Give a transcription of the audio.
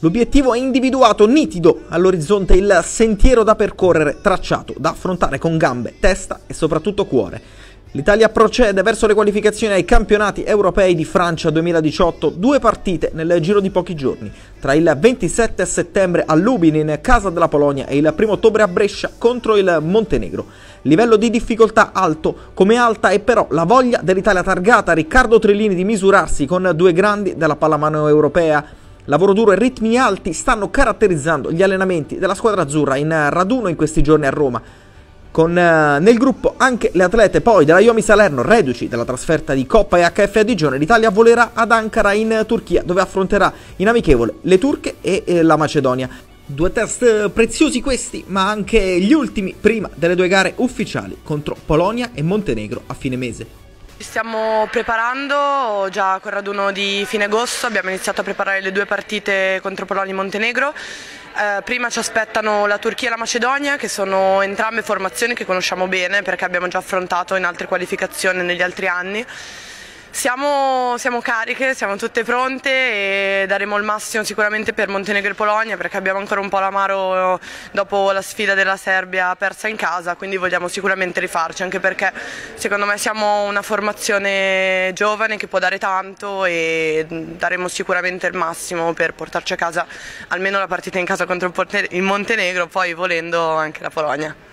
L'obiettivo è individuato, nitido, all'orizzonte il sentiero da percorrere, tracciato, da affrontare con gambe, testa e soprattutto cuore. L'Italia procede verso le qualificazioni ai campionati europei di Francia 2018, due partite nel giro di pochi giorni, tra il 27 settembre a Lubin in casa della Polonia e il 1 ottobre a Brescia contro il Montenegro. Livello di difficoltà alto, come alta è però la voglia dell'Italia targata Riccardo Trellini di misurarsi con due grandi della pallamano europea Lavoro duro e ritmi alti stanno caratterizzando gli allenamenti della squadra azzurra in eh, raduno in questi giorni a Roma. Con uh, nel gruppo anche le atlete poi della Iomi Salerno, reduci della trasferta di Coppa e HF a Digione, l'Italia volerà ad Ankara in Turchia dove affronterà in amichevole le turche e eh, la Macedonia. Due test preziosi questi, ma anche gli ultimi prima delle due gare ufficiali contro Polonia e Montenegro a fine mese. Ci stiamo preparando già con il raduno di fine agosto, abbiamo iniziato a preparare le due partite contro Polonia e Montenegro. Eh, prima ci aspettano la Turchia e la Macedonia, che sono entrambe formazioni che conosciamo bene perché abbiamo già affrontato in altre qualificazioni negli altri anni. Siamo, siamo, cariche, siamo tutte pronte e daremo il massimo sicuramente per Montenegro e Polonia perché abbiamo ancora un po' l'amaro dopo la sfida della Serbia persa in casa, quindi vogliamo sicuramente rifarci anche perché secondo me siamo una formazione giovane che può dare tanto e daremo sicuramente il massimo per portarci a casa almeno la partita in casa contro il Montenegro, poi volendo anche la Polonia.